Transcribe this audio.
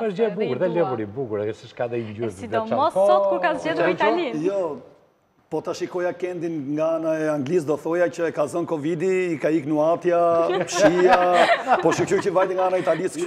Për është gjë bugur, dhe levuri bugur, e kështë shka dhe i gjurë dhe E si do mos po, sot, kur ka zgjedhur dhe po, Jo, po të shikoja kendin nga në e anglisë, do thoja që ka zënë Covid-i, i ka ik në atja, shia, po shukë që vajtë nga në italisë,